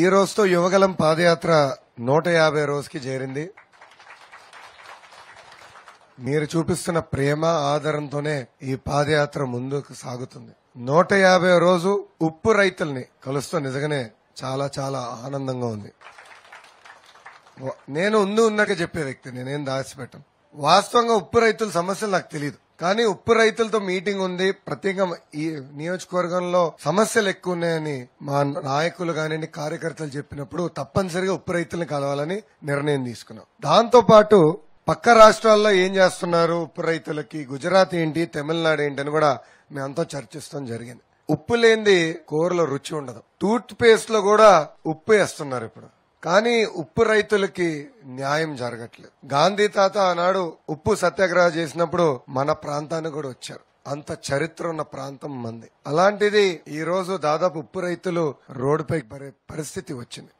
ఈ రోజుతో యువగలం పాదయాత్ర నూట యాభై రోజుకి చేరింది మీరు చూపిస్తున్న ప్రేమ ఆదరణతోనే ఈ పాదయాత్ర ముందుకు సాగుతుంది నూట యాభై రోజు ఉప్పు రైతుల్ని కలుస్తూ నిజంగానే చాలా చాలా ఆనందంగా ఉంది నేను ఉంది ఉన్నాక చెప్పే వ్యక్తి నేనేం దాచిపెట్టను వాస్తవంగా ఉప్పు రైతుల సమస్యలు నాకు తెలియదు కానీ ఉప్పు రైతులతో మీటింగ్ ఉంది ప్రత్యేకంగా ఈ నియోజకవర్గంలో సమస్యలు ఎక్కువ ఉన్నాయని మా నాయకులు కానివ్వండి కార్యకర్తలు చెప్పినప్పుడు తప్పనిసరిగా ఉప్పు రైతులను కలవాలని నిర్ణయం తీసుకున్నాం దాంతో పాటు పక్క రాష్ట్రాల్లో ఏం చేస్తున్నారు ఉప్పు రైతులకి గుజరాత్ ఏంటి తమిళనాడు ఏంటి అని కూడా మేమంతా చర్చిస్తాం జరిగింది ఉప్పు లేనిది కూరలో రుచి ఉండదు టూత్ పేస్ట్ లో కూడా ఉప్పు వేస్తున్నారు ఇప్పుడు కానీ ఉప్పు రైతులకి న్యాయం జరగట్లేదు గాంధీ తాత ఆనాడు ఉప్పు సత్యాగ్రహ చేసినప్పుడు మన ప్రాంతానికి కూడా వచ్చారు అంత చరిత్ర ఉన్న ప్రాంతం మంది అలాంటిది ఈ రోజు దాదాపు ఉప్పు రైతులు రోడ్డుపై పరిస్థితి వచ్చింది